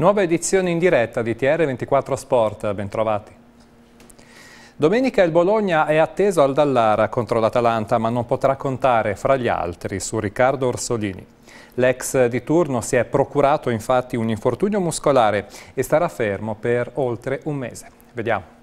Nuova edizione in diretta di TR24 Sport, bentrovati. Domenica il Bologna è atteso al Dallara contro l'Atalanta, ma non potrà contare, fra gli altri, su Riccardo Orsolini. L'ex di turno si è procurato infatti un infortunio muscolare e starà fermo per oltre un mese. Vediamo.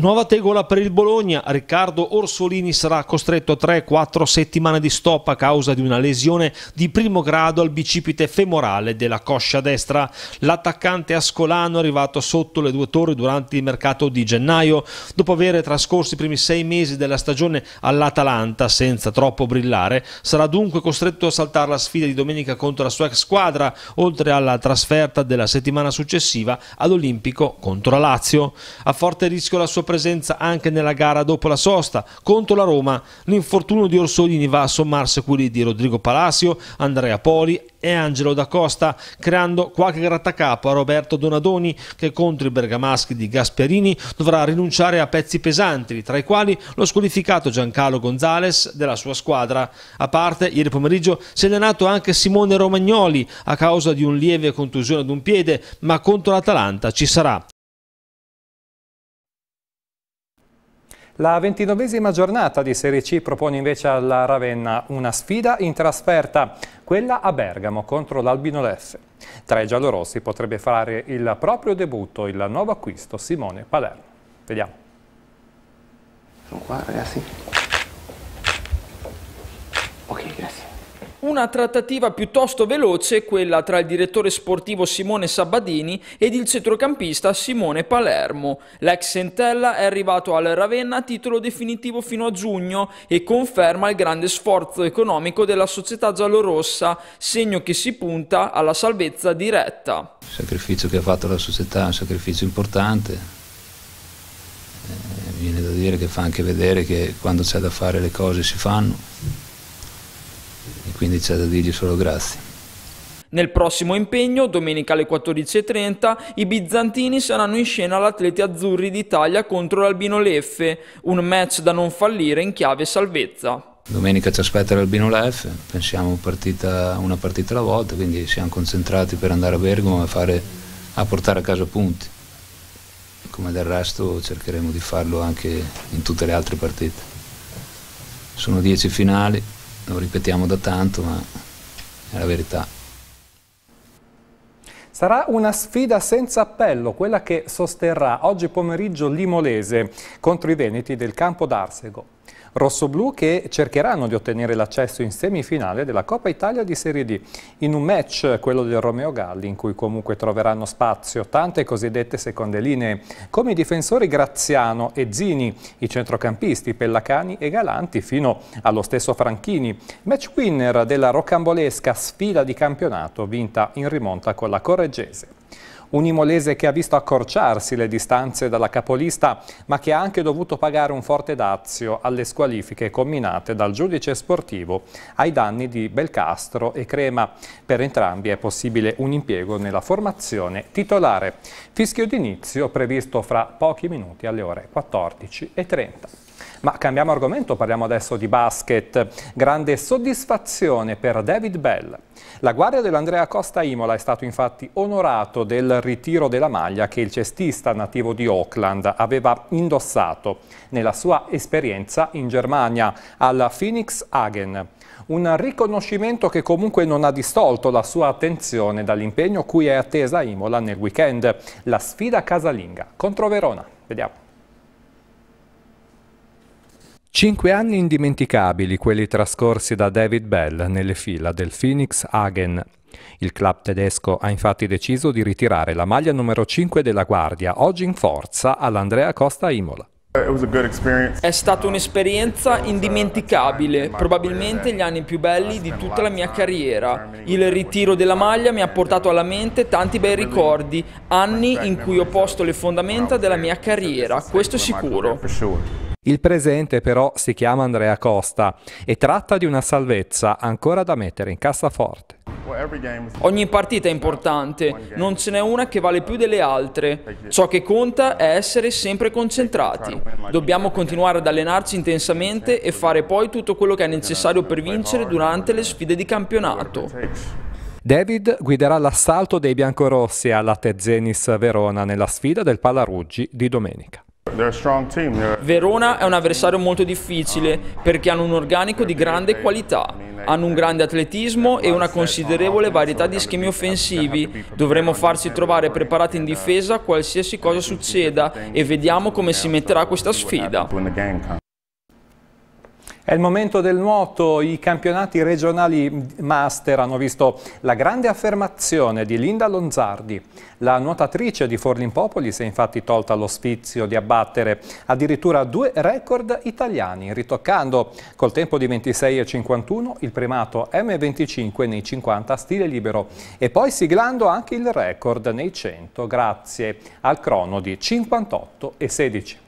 Nuova tegola per il Bologna, Riccardo Orsolini sarà costretto a 3-4 settimane di stop a causa di una lesione di primo grado al bicipite femorale della coscia destra. L'attaccante ascolano è arrivato sotto le due torri durante il mercato di gennaio, dopo aver trascorso i primi sei mesi della stagione all'Atalanta senza troppo brillare, sarà dunque costretto a saltare la sfida di domenica contro la sua ex squadra, oltre alla trasferta della settimana successiva all'Olimpico contro la Lazio. A forte rischio la sua presenza anche nella gara dopo la sosta contro la Roma. L'infortunio di Orsolini va a sommarsi a quelli di Rodrigo Palacio, Andrea Poli e Angelo da Costa, creando qualche grattacapo a Roberto Donadoni che contro i bergamaschi di Gasperini dovrà rinunciare a pezzi pesanti, tra i quali lo squalificato Giancarlo Gonzales della sua squadra. A parte, ieri pomeriggio si è allenato anche Simone Romagnoli a causa di un lieve contusione ad un piede, ma contro l'Atalanta ci sarà. La ventinovesima giornata di Serie C propone invece alla Ravenna una sfida in trasferta, quella a Bergamo contro l'Albino Leffe. Tra i giallorossi potrebbe fare il proprio debutto il nuovo acquisto Simone Palermo. Vediamo. Sono qua ragazzi. Ok, grazie. Una trattativa piuttosto veloce quella tra il direttore sportivo Simone Sabadini ed il centrocampista Simone Palermo. L'ex Entella è arrivato al Ravenna a titolo definitivo fino a giugno e conferma il grande sforzo economico della società giallorossa, segno che si punta alla salvezza diretta. Il sacrificio che ha fatto la società è un sacrificio importante. Eh, viene da dire che fa anche vedere che quando c'è da fare le cose si fanno quindi c'è da dirgli solo grazie. Nel prossimo impegno, domenica alle 14.30, i bizantini saranno in scena all'Atleti Azzurri d'Italia contro l'Albino Leffe, un match da non fallire in chiave salvezza. Domenica ci aspetta l'Albino Leffe, pensiamo partita, una partita alla volta, quindi siamo concentrati per andare a Bergamo a, fare, a portare a casa punti. Come del resto cercheremo di farlo anche in tutte le altre partite. Sono dieci finali, lo ripetiamo da tanto, ma è la verità. Sarà una sfida senza appello quella che sosterrà oggi pomeriggio l'Imolese contro i Veneti del campo d'Arsego rossoblù che cercheranno di ottenere l'accesso in semifinale della Coppa Italia di Serie D in un match, quello del Romeo Galli, in cui comunque troveranno spazio tante cosiddette seconde linee come i difensori Graziano e Zini, i centrocampisti Pellacani e Galanti fino allo stesso Franchini. Match winner della rocambolesca sfida di campionato vinta in rimonta con la Correggese. Un imolese che ha visto accorciarsi le distanze dalla capolista, ma che ha anche dovuto pagare un forte dazio alle squalifiche combinate dal giudice sportivo ai danni di Belcastro e Crema. Per entrambi è possibile un impiego nella formazione titolare. Fischio d'inizio previsto fra pochi minuti alle ore 14.30. Ma cambiamo argomento, parliamo adesso di basket. Grande soddisfazione per David Bell. La guardia dell'Andrea Costa Imola è stato infatti onorato del ritiro della maglia che il cestista nativo di Auckland aveva indossato nella sua esperienza in Germania alla Phoenix Hagen. Un riconoscimento che comunque non ha distolto la sua attenzione dall'impegno cui è attesa Imola nel weekend, la sfida casalinga contro Verona. Vediamo. Cinque anni indimenticabili quelli trascorsi da David Bell nelle fila del Phoenix Hagen, il club tedesco ha infatti deciso di ritirare la maglia numero 5 della Guardia, oggi in forza all'Andrea Costa Imola. È stata un'esperienza indimenticabile, probabilmente gli anni più belli di tutta la mia carriera. Il ritiro della maglia mi ha portato alla mente tanti bei ricordi, anni in cui ho posto le fondamenta della mia carriera, questo è sicuro. Il presente però si chiama Andrea Costa e tratta di una salvezza ancora da mettere in cassaforte. Ogni partita è importante, non ce n'è una che vale più delle altre. Ciò che conta è essere sempre concentrati. Dobbiamo continuare ad allenarci intensamente e fare poi tutto quello che è necessario per vincere durante le sfide di campionato. David guiderà l'assalto dei biancorossi alla Tezenis Verona nella sfida del Palaruggi di domenica. Verona è un avversario molto difficile perché hanno un organico di grande qualità, hanno un grande atletismo e una considerevole varietà di schemi offensivi. Dovremo farci trovare preparati in difesa qualsiasi cosa succeda e vediamo come si metterà questa sfida. È il momento del nuoto, i campionati regionali master hanno visto la grande affermazione di Linda Lonzardi. La nuotatrice di Forlimpopoli si è infatti tolta lo di abbattere addirittura due record italiani, ritoccando col tempo di 26 e 51 il primato M25 nei 50 stile libero e poi siglando anche il record nei 100 grazie al crono di 58 e 16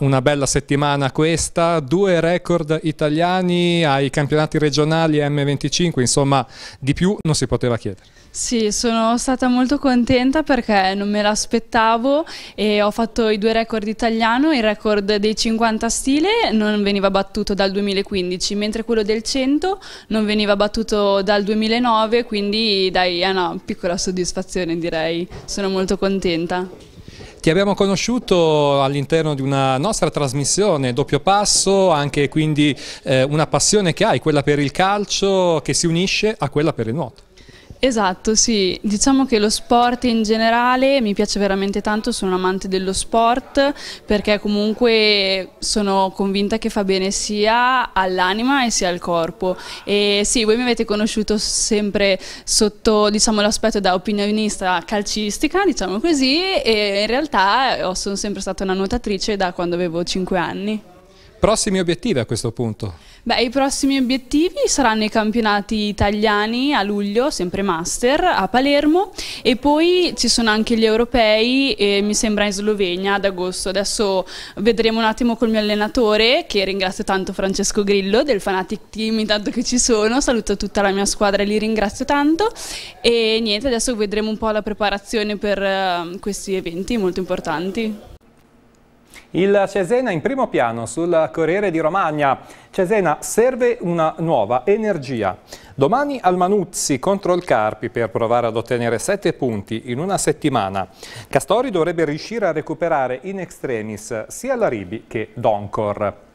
una bella settimana questa, due record italiani ai campionati regionali M25, insomma di più non si poteva chiedere. Sì, sono stata molto contenta perché non me l'aspettavo e ho fatto i due record italiano, il record dei 50 stile non veniva battuto dal 2015, mentre quello del 100 non veniva battuto dal 2009, quindi dai, è una piccola soddisfazione direi, sono molto contenta che abbiamo conosciuto all'interno di una nostra trasmissione doppio passo, anche quindi eh, una passione che hai, quella per il calcio che si unisce a quella per il nuoto. Esatto, sì. Diciamo che lo sport in generale mi piace veramente tanto, sono un amante dello sport perché comunque sono convinta che fa bene sia all'anima e sia al corpo. E sì, voi mi avete conosciuto sempre sotto diciamo, l'aspetto da opinionista calcistica, diciamo così, e in realtà oh, sono sempre stata una nuotatrice da quando avevo 5 anni. Prossimi obiettivi a questo punto? Beh, i prossimi obiettivi saranno i campionati italiani a luglio, sempre Master, a Palermo e poi ci sono anche gli europei, eh, mi sembra in Slovenia ad agosto. Adesso vedremo un attimo col mio allenatore, che ringrazio tanto Francesco Grillo del Fanatic Team, intanto che ci sono, saluto tutta la mia squadra e li ringrazio tanto. E niente, adesso vedremo un po' la preparazione per eh, questi eventi molto importanti. Il Cesena in primo piano sul Corriere di Romagna. Cesena serve una nuova energia. Domani al Manuzzi contro il Carpi per provare ad ottenere 7 punti in una settimana. Castori dovrebbe riuscire a recuperare in extremis sia la Ribi che Doncor.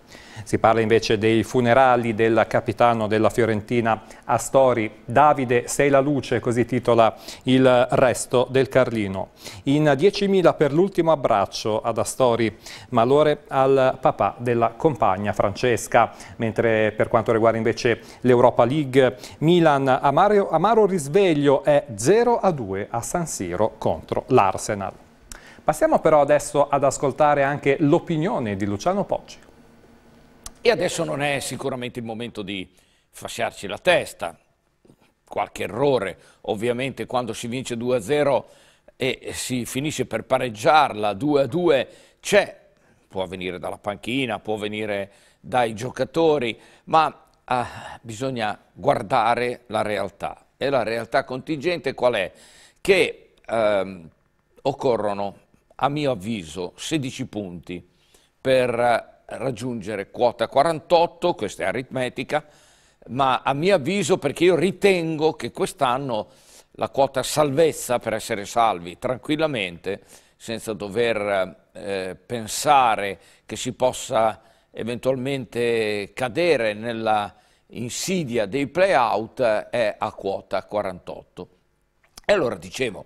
Si parla invece dei funerali del capitano della Fiorentina Astori. Davide, sei la luce, così titola il resto del Carlino. In 10.000 per l'ultimo abbraccio ad Astori, malore al papà della compagna Francesca. Mentre per quanto riguarda invece l'Europa League, Milan amaro, amaro risveglio è 0-2 a San Siro contro l'Arsenal. Passiamo però adesso ad ascoltare anche l'opinione di Luciano Pocci. E adesso non è sicuramente il momento di fasciarci la testa, qualche errore, ovviamente quando si vince 2-0 e si finisce per pareggiarla 2-2 c'è, può venire dalla panchina, può venire dai giocatori, ma ah, bisogna guardare la realtà e la realtà contingente qual è? Che ehm, occorrono, a mio avviso, 16 punti per raggiungere quota 48, questa è aritmetica, ma a mio avviso perché io ritengo che quest'anno la quota salvezza per essere salvi tranquillamente, senza dover eh, pensare che si possa eventualmente cadere nella insidia dei playout, eh, è a quota 48. E allora dicevo,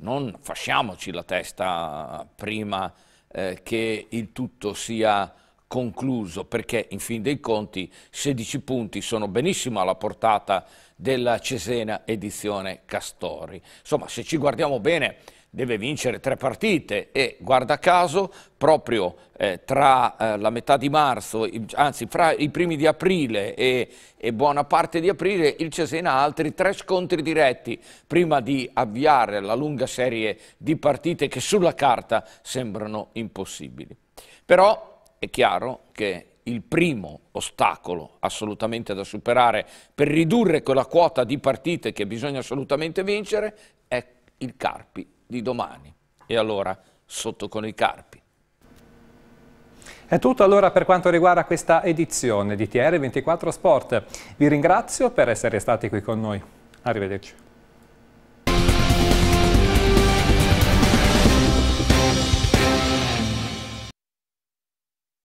non fasciamoci la testa prima eh, che il tutto sia concluso perché in fin dei conti 16 punti sono benissimo alla portata della Cesena edizione Castori. Insomma, se ci guardiamo bene deve vincere tre partite e guarda caso proprio eh, tra eh, la metà di marzo, anzi fra i primi di aprile e, e, buona parte di aprile il Cesena ha altri tre scontri diretti prima di avviare la lunga serie di partite che sulla carta sembrano impossibili. Però è chiaro che il primo ostacolo assolutamente da superare per ridurre quella quota di partite che bisogna assolutamente vincere è il Carpi di domani. E allora sotto con i Carpi. È tutto allora per quanto riguarda questa edizione di TR24 Sport. Vi ringrazio per essere stati qui con noi. Arrivederci.